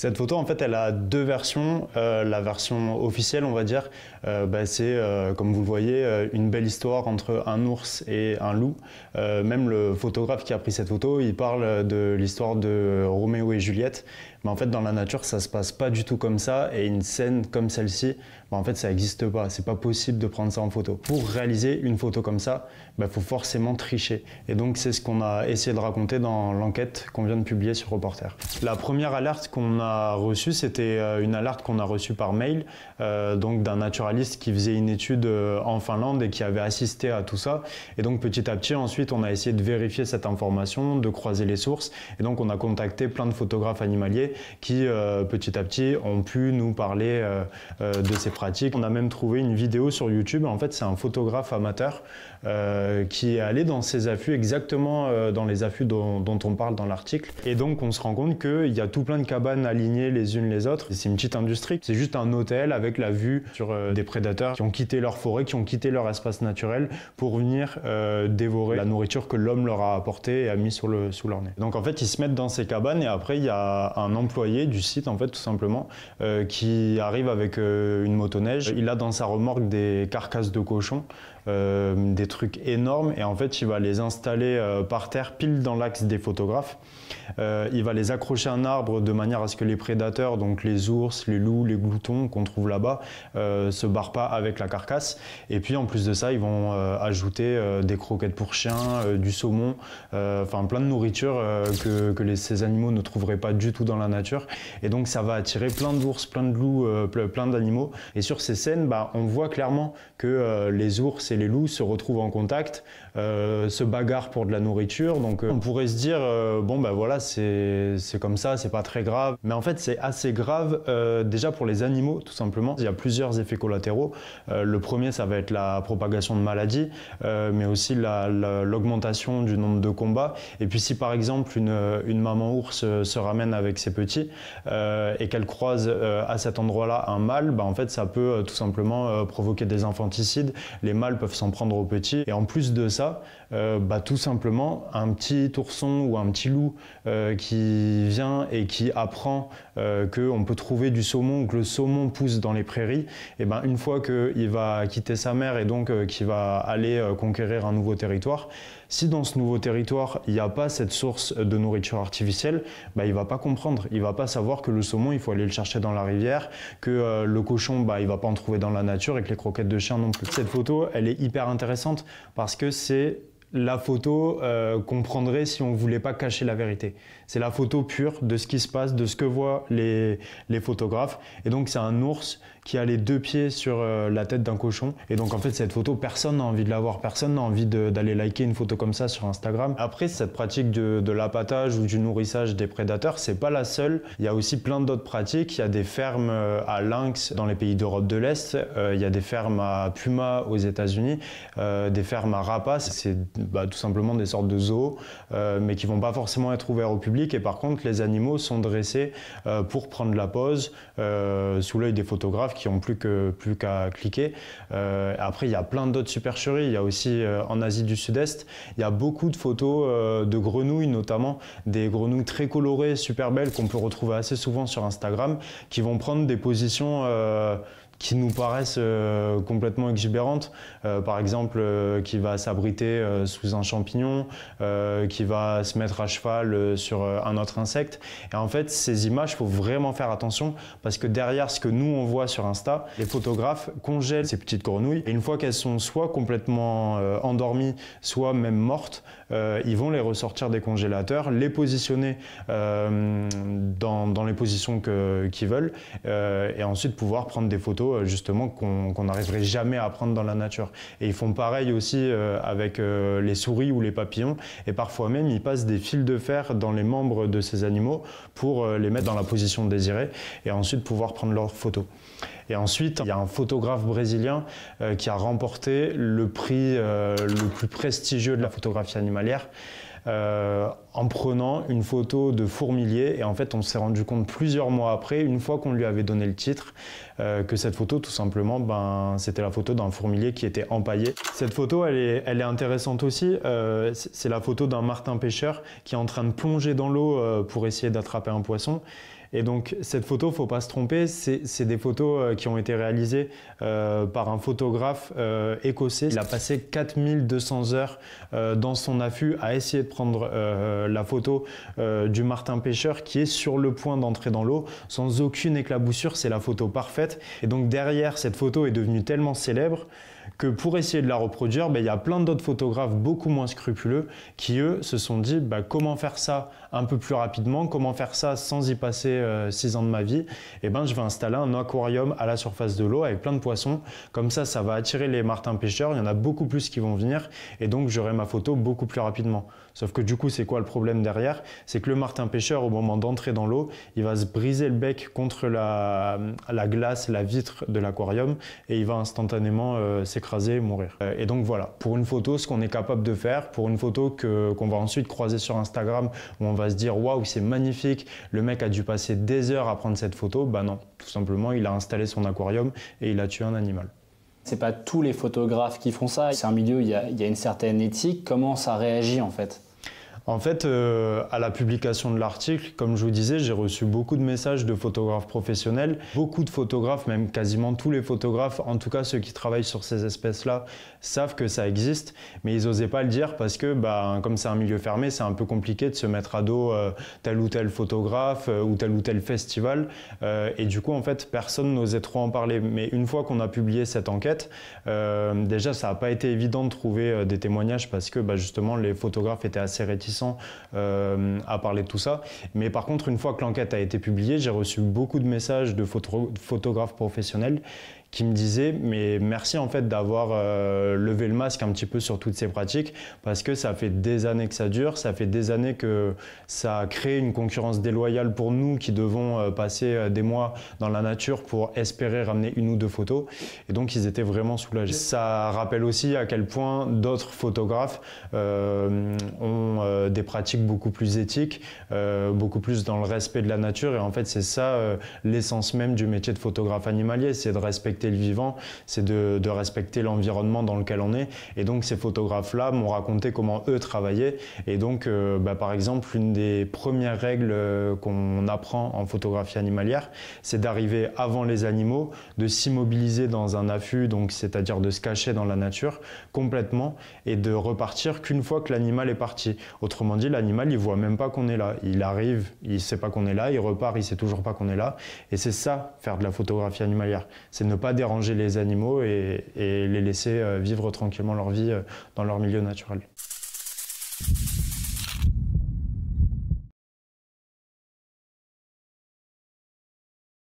Cette photo, en fait, elle a deux versions. Euh, la version officielle, on va dire, euh, bah, c'est, euh, comme vous le voyez, une belle histoire entre un ours et un loup. même le photographe qui a pris cette photo, il parle de l'histoire de Roméo et Juliette. Mais en fait, dans la nature, ça se passe pas du tout comme ça. Et une scène comme celle-ci, bah, en fait, ça n'existe pas. C'est pas possible de prendre ça en photo. Pour réaliser une photo comme ça, il bah, faut forcément tricher. Et donc, c'est ce qu'on a essayé de raconter dans l'enquête qu'on vient de publier sur Reporter. La première alerte qu'on a reçue, c'était euh, une alerte qu'on a reçue par mail, euh, donc d'un naturaliste qui faisait une étude euh, en Finlande et qui avait assisté à tout ça. Et donc, petit à petit, ensuite, on a essayé de vérifier cette information, de croiser les sources. Et donc, on a contacté plein de photographes animaliers qui euh, petit à petit ont pu nous parler euh, euh, de ces pratiques. On a même trouvé une vidéo sur YouTube. En fait, c'est un photographe amateur qui est allé dans ces affûts exactement dans les affûts dont, on parle dans l'article. Et donc, on se rend compte qu'il y a tout plein de cabanes alignées les unes les autres. C'est une petite industrie. C'est juste un hôtel avec la vue sur des prédateurs qui ont quitté leur forêt, qui ont quitté leur espace naturel pour venir dévorer la nourriture que l'homme leur a apportée et a mis sur le, sous leur nez. Donc en fait, ils se mettent dans ces cabanes et après, il y a un employé du site, en fait, tout simplement, euh, qui arrive avec euh, une motoneige. Il a dans sa remorque des carcasses de cochons euh, des trucs énormes et en fait il va les installer euh, par terre pile dans l'axe des photographes. Euh, il va les accrocher à un arbre de manière à ce que les prédateurs, donc les ours, les loups, les gloutons qu'on trouve là-bas, se barrent pas avec la carcasse. Et puis en plus de ça, ils vont ajouter des croquettes pour chiens, du saumon, enfin plein de nourriture que, ces animaux ne trouveraient pas du tout dans la nature. Et donc ça va attirer plein d'ours, plein de loups, plein d'animaux. Et sur ces scènes, bah, on voit clairement que les ours et les loups se retrouvent en contact, euh, se bagarrent pour de la nourriture. Donc euh, on pourrait se dire, euh, bon ben voilà, c'est comme ça, c'est pas très grave. Mais en fait c'est assez grave euh, déjà pour les animaux tout simplement. Il y a plusieurs effets collatéraux. le premier ça va être la propagation de maladies, mais aussi l'augmentation du nombre de combats. Et puis si par exemple une, maman ours se ramène avec ses petits et qu'elle croise à cet endroit-là un mâle, bah, en fait ça peut tout simplement provoquer des infanticides. Les mâles peuvent s'en prendre aux petits. Et en plus de ça, euh, bah, tout simplement, un petit ourson ou un petit loup euh, qui vient et qui apprend euh, qu'on peut trouver du saumon ou que le saumon pousse dans les prairies, et ben, une fois qu'il va quitter sa mère et donc qu'il va aller conquérir un nouveau territoire, si dans ce nouveau territoire, il n'y a pas cette source de nourriture artificielle, bah, il va pas comprendre. Il va pas savoir que le saumon, il faut aller le chercher dans la rivière, que euh, le cochon, bah, il va pas en trouver dans la nature et que les croquettes de chien non plus. Cette photo, elle est hyper intéressante parce que c'est la photo euh, comprendrait qu'on prendrait si on ne voulait pas cacher la vérité. C'est la photo pure de ce qui se passe, de ce que voient les, photographes. Et donc c'est un ours qui a les deux pieds sur euh, la tête d'un cochon. Et donc en fait cette photo, personne n'a envie de la voir, personne n'a envie d'aller liker une photo comme ça sur Instagram. Après cette pratique de, lapatage ou du nourrissage des prédateurs, c'est pas la seule. Il y a aussi plein d'autres pratiques. Il y a des fermes euh, à lynx dans les pays d'Europe de l'Est, il y a des fermes à puma aux États-Unis, des fermes à rapaces. Bah, tout simplement des sortes de zoos, euh, mais qui vont pas forcément être ouverts au public. Et par contre, les animaux sont dressés euh, pour prendre la pose euh, sous l'œil des photographes qui ont plus plus qu'à cliquer. après, il y a plein d'autres supercheries. Il y a aussi en Asie du Sud-Est, il y a beaucoup de photos de grenouilles, notamment des grenouilles très colorées, super belles qu'on peut retrouver assez souvent sur Instagram, qui vont prendre des positions qui nous paraissent euh, complètement exubérantes. Euh, par exemple, euh, qui va s'abriter sous un champignon, qui va se mettre à cheval sur un autre insecte. Et en fait, ces images, faut vraiment faire attention parce que derrière ce que nous on voit sur Insta, les photographes congèlent ces petites grenouilles. Et une fois qu'elles sont soit complètement endormies, soit même mortes, ils vont les ressortir des congélateurs, les positionner dans, les positions qu'ils veulent, et ensuite pouvoir prendre des photos euh, justement qu'on n'arriverait jamais à prendre dans la nature. Et ils font pareil aussi euh, avec euh, les souris ou les papillons. Et parfois même, ils passent des fils de fer dans les membres de ces animaux pour les mettre dans la position désirée et ensuite pouvoir prendre leurs photos. Et ensuite, il y a un photographe brésilien qui a remporté le prix le plus prestigieux de la photographie animalière. Euh, en prenant une photo de fourmilier. Et en fait, on s'est rendu compte plusieurs mois après, une fois qu'on lui avait donné le titre, euh, que cette photo, tout simplement, ben, c'était la photo d'un fourmilier qui était empaillé. Cette photo, elle est, elle est intéressante aussi. Euh, c'est la photo d'un martin pêcheur qui est en train de plonger dans l'eau pour essayer d'attraper un poisson. Et donc cette photo, faut pas se tromper, c'est des photos euh, qui ont été réalisées euh, par un photographe euh, écossais. Il a passé 4200 heures dans son affût à essayer de prendre la photo du martin pêcheur qui est sur le point d'entrer dans l'eau sans aucune éclaboussure. C'est la photo parfaite. Et donc derrière, cette photo est devenue tellement célèbre que pour essayer de la reproduire, ben, il y a plein d'autres photographes beaucoup moins scrupuleux qui, eux, se sont dit bah comment faire ça un peu plus rapidement, comment faire ça sans y passer euh, six ans de ma vie. Et eh ben, je vais installer un aquarium à la surface de l'eau avec plein de poissons. Comme ça, ça va attirer les martins pêcheurs. Il y en a beaucoup plus qui vont venir et donc j'aurai ma photo beaucoup plus rapidement. Sauf que du coup, c'est quoi le problème derrière C'est que le martin pêcheur, au moment d'entrer dans l'eau, il va se briser le bec contre la, la glace, la vitre de l'aquarium et il va instantanément euh, s'écraser et mourir. Euh, et donc voilà, pour une photo, ce qu'on est capable de faire, pour une photo qu'on va ensuite croiser sur Instagram, où on va se dire waouh, c'est magnifique, le mec a dû passer des heures à prendre cette photo, bah non, tout simplement, il a installé son aquarium et il a tué un animal. C'est pas tous les photographes qui font ça. C'est un milieu, il il y, a, une certaine éthique. Comment ça réagit en fait en fait, euh, à la publication de l'article, comme je vous disais, j'ai reçu beaucoup de messages de photographes professionnels. Beaucoup de photographes, même quasiment tous les photographes, en tout cas ceux qui travaillent sur ces espèces-là, savent que ça existe, mais ils n'osaient pas le dire parce que, bah, comme c'est un milieu fermé, c'est un peu compliqué de se mettre à dos euh, tel ou tel photographe euh, ou tel ou tel festival. et du coup, en fait, personne n'osait trop en parler. Mais une fois qu'on a publié cette enquête, déjà, ça n'a pas été évident de trouver des témoignages parce que, bah, justement, les photographes étaient assez réticents euh, à parler de tout ça. Mais par contre, une fois que l'enquête a été publiée, j'ai reçu beaucoup de messages de photographes professionnels qui me disaient « mais merci en fait d'avoir euh, levé le masque un petit peu sur toutes ces pratiques parce que ça fait des années que ça dure, ça fait des années que ça a créé une concurrence déloyale pour nous qui devons euh, passer des mois dans la nature pour espérer ramener une ou deux photos et donc ils étaient vraiment soulagés. Ça rappelle aussi à quel point d'autres photographes ont euh, des pratiques beaucoup plus éthiques, euh, beaucoup plus dans le respect de la nature. Et en fait, c'est ça euh, l'essence même du métier de photographe animalier, c'est de respecter le vivant, c'est de, respecter l'environnement dans lequel on est. Et donc, ces photographes-là m'ont raconté comment eux travaillaient. Et donc, bah, par exemple, une des premières règles qu'on apprend en photographie animalière, c'est d'arriver avant les animaux, de s'immobiliser dans un affût, donc c'est-à-dire de se cacher dans la nature complètement et de repartir qu'une fois que l'animal est parti. Autrement dit, l'animal, il voit même pas qu'on est là. Il arrive, il sait pas qu'on est là, il repart, il sait toujours pas qu'on est là. Et c'est ça, faire de la photographie animalière. C'est ne pas déranger les animaux et, les laisser euh, vivre tranquillement leur vie euh, dans leur milieu naturel.